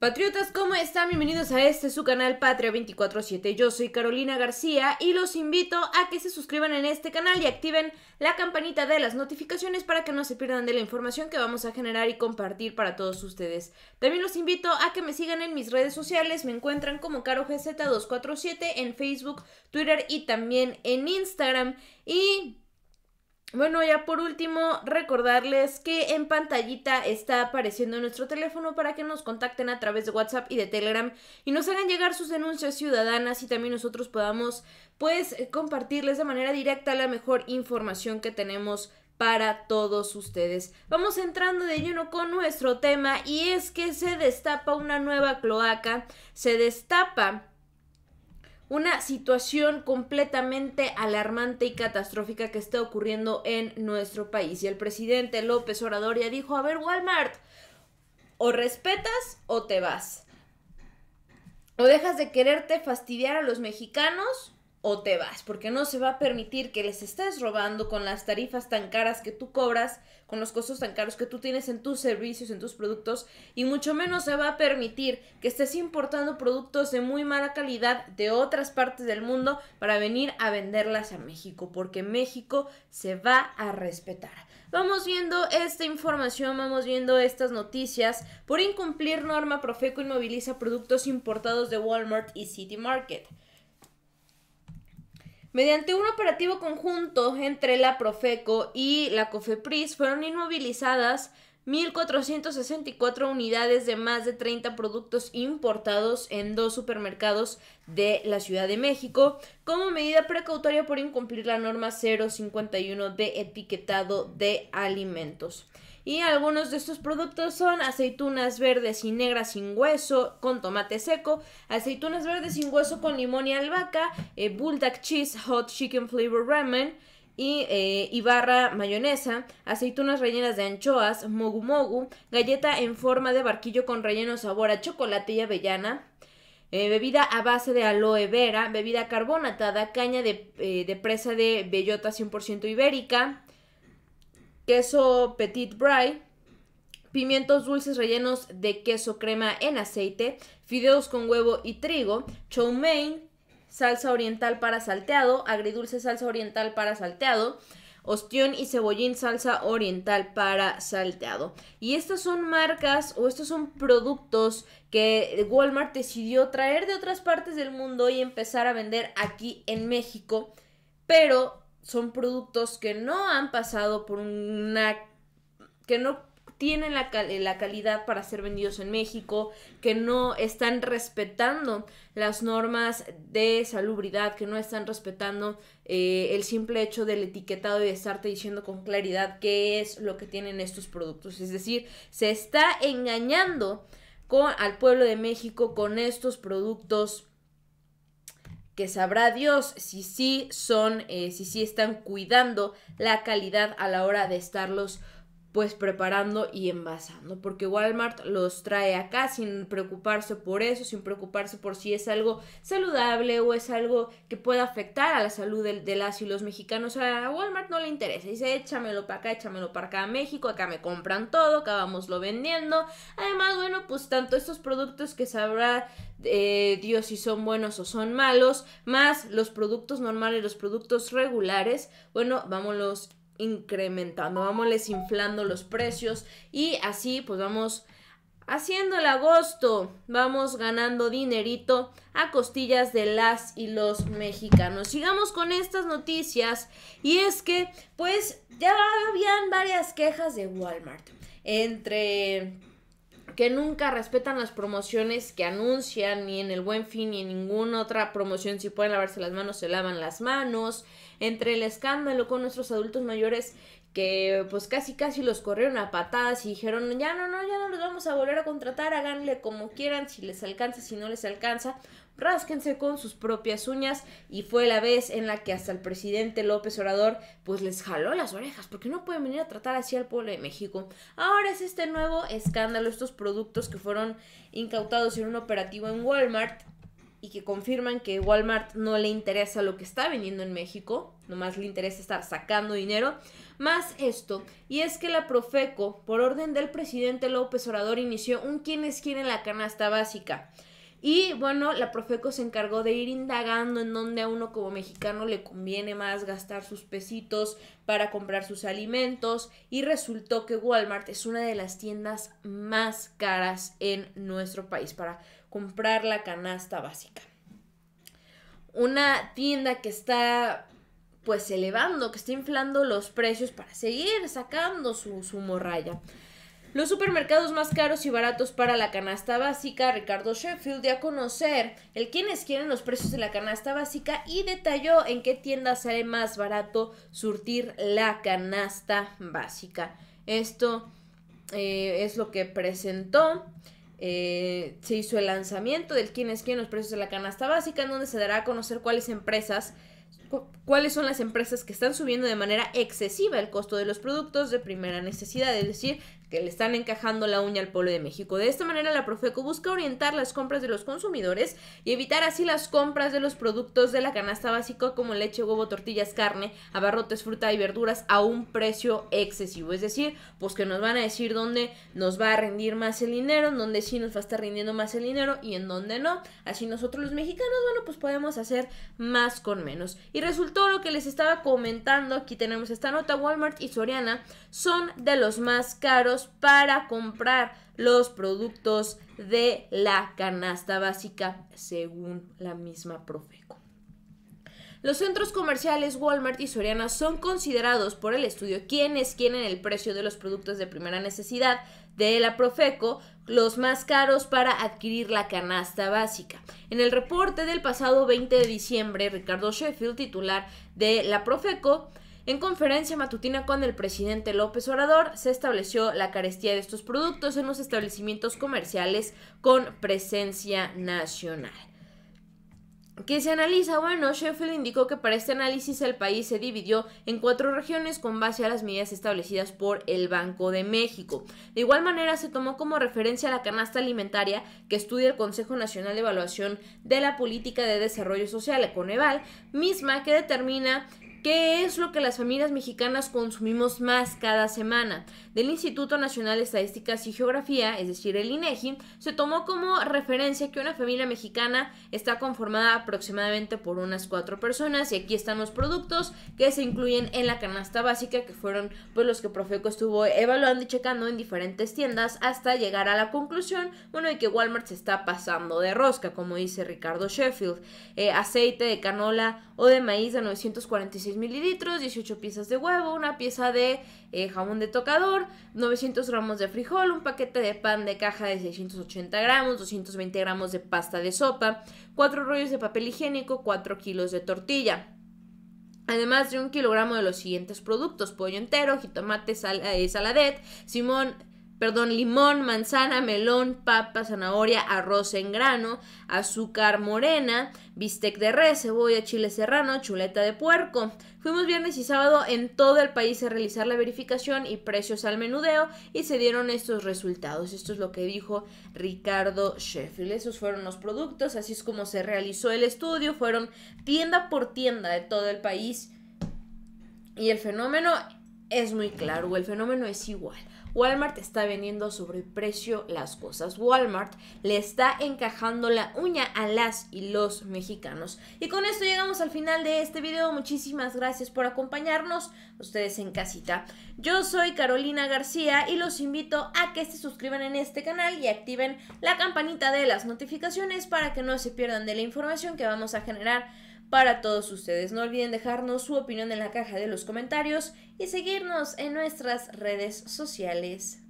Patriotas, ¿cómo están? Bienvenidos a este su canal Patria 24-7. Yo soy Carolina García y los invito a que se suscriban en este canal y activen la campanita de las notificaciones para que no se pierdan de la información que vamos a generar y compartir para todos ustedes. También los invito a que me sigan en mis redes sociales. Me encuentran como CaroGZ247 en Facebook, Twitter y también en Instagram. Y bueno, ya por último, recordarles que en pantallita está apareciendo nuestro teléfono para que nos contacten a través de WhatsApp y de Telegram y nos hagan llegar sus denuncias ciudadanas y también nosotros podamos pues compartirles de manera directa la mejor información que tenemos para todos ustedes. Vamos entrando de lleno con nuestro tema y es que se destapa una nueva cloaca, se destapa una situación completamente alarmante y catastrófica que está ocurriendo en nuestro país. Y el presidente López Obrador ya dijo, a ver Walmart, o respetas o te vas. O dejas de quererte fastidiar a los mexicanos o te vas, porque no se va a permitir que les estés robando con las tarifas tan caras que tú cobras, con los costos tan caros que tú tienes en tus servicios, en tus productos, y mucho menos se va a permitir que estés importando productos de muy mala calidad de otras partes del mundo para venir a venderlas a México, porque México se va a respetar. Vamos viendo esta información, vamos viendo estas noticias. Por incumplir norma, Profeco inmoviliza productos importados de Walmart y City Market. Mediante un operativo conjunto entre la Profeco y la COFEPRIS fueron inmovilizadas 1.464 unidades de más de 30 productos importados en dos supermercados de la Ciudad de México como medida precautoria por incumplir la norma 051 de etiquetado de alimentos. Y algunos de estos productos son aceitunas verdes y negras sin hueso con tomate seco, aceitunas verdes sin hueso con limón y albahaca, eh, bulldog cheese hot chicken flavor ramen, y, eh, barra mayonesa, aceitunas rellenas de anchoas, mogu mogu, galleta en forma de barquillo con relleno sabor a chocolate y avellana, eh, bebida a base de aloe vera, bebida carbonatada, caña eh, de, presa de bellota 100% ibérica, queso petit brie, pimientos dulces rellenos de queso crema en aceite, fideos con huevo y trigo, chow salsa oriental para salteado, agridulce salsa oriental para salteado, ostión y cebollín salsa oriental para salteado. Y estas son marcas o estos son productos que Walmart decidió traer de otras partes del mundo y empezar a vender aquí en México, pero son productos que no han pasado por una que no tienen la, calidad para ser vendidos en México, que no están respetando las normas de salubridad, que no están respetando eh, el simple hecho del etiquetado y de estarte diciendo con claridad qué es lo que tienen estos productos. Es decir, se está engañando con, al pueblo de México con estos productos que sabrá Dios si sí son, eh, si sí están cuidando la calidad a la hora de estarlos pues preparando y envasando, porque Walmart los trae acá sin preocuparse por eso, sin preocuparse por si es algo saludable o es algo que pueda afectar a la salud de, las y los mexicanos. A Walmart no le interesa, dice échamelo para acá, échamelo para acá a México, acá me compran todo, acá vamos lo vendiendo. Además, bueno, pues tanto estos productos que sabrá eh, Dios si son buenos o son malos, más los productos normales, los productos regulares, bueno, vámonos incrementando, les inflando los precios y así pues vamos haciendo el agosto, vamos ganando dinerito a costillas de las y los mexicanos. Sigamos con estas noticias y es que pues ya habían varias quejas de Walmart entre que nunca respetan las promociones que anuncian, ni en el buen fin, ni en ninguna otra promoción. Si pueden lavarse las manos, se lavan las manos. Entre el escándalo con nuestros adultos mayores que pues casi casi los corrieron a patadas y dijeron ya no, no, ya no los vamos a volver a contratar, háganle como quieran, si les alcanza, si no les alcanza, rásquense con sus propias uñas y fue la vez en la que hasta el presidente López Orador pues les jaló las orejas porque no pueden venir a tratar así al pueblo de México. Ahora es este nuevo escándalo, estos productos que fueron incautados en un operativo en Walmart y que confirman que Walmart no le interesa lo que está vendiendo en México, nomás le interesa estar sacando dinero, más esto, y es que la Profeco, por orden del presidente López Orador, inició un quién es quién en la canasta básica. Y bueno, la Profeco se encargó de ir indagando en dónde a uno como mexicano le conviene más gastar sus pesitos para comprar sus alimentos y resultó que Walmart es una de las tiendas más caras en nuestro país para comprar la canasta básica. Una tienda que está pues elevando, que está inflando los precios para seguir sacando su, su morralla. Los supermercados más caros y baratos para la canasta básica, Ricardo Sheffield dio a conocer el quién quieren los precios de la canasta básica y detalló en qué tiendas sale más barato surtir la canasta básica. Esto eh, es lo que presentó. Eh, se hizo el lanzamiento del quién es quién los precios de la canasta básica, en donde se dará a conocer cuáles empresas cuáles son las empresas que están subiendo de manera excesiva el costo de los productos de primera necesidad, es decir, que le están encajando la uña al pueblo de México. De esta manera, la Profeco busca orientar las compras de los consumidores y evitar así las compras de los productos de la canasta básica como leche, huevo, tortillas, carne, abarrotes, fruta y verduras a un precio excesivo. Es decir, pues que nos van a decir dónde nos va a rendir más el dinero, en dónde sí nos va a estar rindiendo más el dinero y en dónde no. Así nosotros los mexicanos, bueno, pues podemos hacer más con menos. Y resultó lo que les estaba comentando, aquí tenemos esta nota, Walmart y Soriana son de los más caros para comprar los productos de la canasta básica, según la misma Profeco. Los centros comerciales Walmart y Soriana son considerados por el estudio quienes tienen el precio de los productos de primera necesidad de la Profeco los más caros para adquirir la canasta básica. En el reporte del pasado 20 de diciembre, Ricardo Sheffield, titular de la Profeco, en conferencia matutina con el presidente López Obrador, se estableció la carestía de estos productos en los establecimientos comerciales con presencia nacional que se analiza, bueno, Sheffield indicó que para este análisis el país se dividió en cuatro regiones con base a las medidas establecidas por el Banco de México. De igual manera, se tomó como referencia la canasta alimentaria que estudia el Consejo Nacional de Evaluación de la Política de Desarrollo Social, Coneval, misma que determina ¿Qué es lo que las familias mexicanas consumimos más cada semana? Del Instituto Nacional de Estadísticas y Geografía, es decir, el INEGI, e se tomó como referencia que una familia mexicana está conformada aproximadamente por unas cuatro personas y aquí están los productos que se incluyen en la canasta básica que fueron pues los que Profeco estuvo evaluando y checando en diferentes tiendas hasta llegar a la conclusión, bueno, de que Walmart se está pasando de rosca, como dice Ricardo Sheffield, eh, aceite de canola o de maíz de 945 mililitros, 18 piezas de huevo, una pieza de eh, jamón de tocador, 900 gramos de frijol, un paquete de pan de caja de 680 gramos, 220 gramos de pasta de sopa, 4 rollos de papel higiénico, 4 kilos de tortilla. Además de un kilogramo de los siguientes productos: pollo entero, jitomate, eh, saladet, simón, perdón, limón, manzana, melón, papa, zanahoria, arroz en grano, azúcar morena, bistec de res, cebolla, chile serrano, chuleta de puerco. Fuimos viernes y sábado en todo el país a realizar la verificación y precios al menudeo y se dieron estos resultados. Esto es lo que dijo Ricardo Sheffield. Esos fueron los productos, así es como se realizó el estudio. Fueron tienda por tienda de todo el país y el fenómeno es muy claro, el fenómeno es igual. Walmart está vendiendo sobre precio las cosas. Walmart le está encajando la uña a las y los mexicanos. Y con esto llegamos al final de este video. Muchísimas gracias por acompañarnos, ustedes en casita. Yo soy Carolina García y los invito a que se suscriban en este canal y activen la campanita de las notificaciones para que no se pierdan de la información que vamos a generar para todos ustedes. No olviden dejarnos su opinión en la caja de los comentarios y seguirnos en nuestras redes sociales.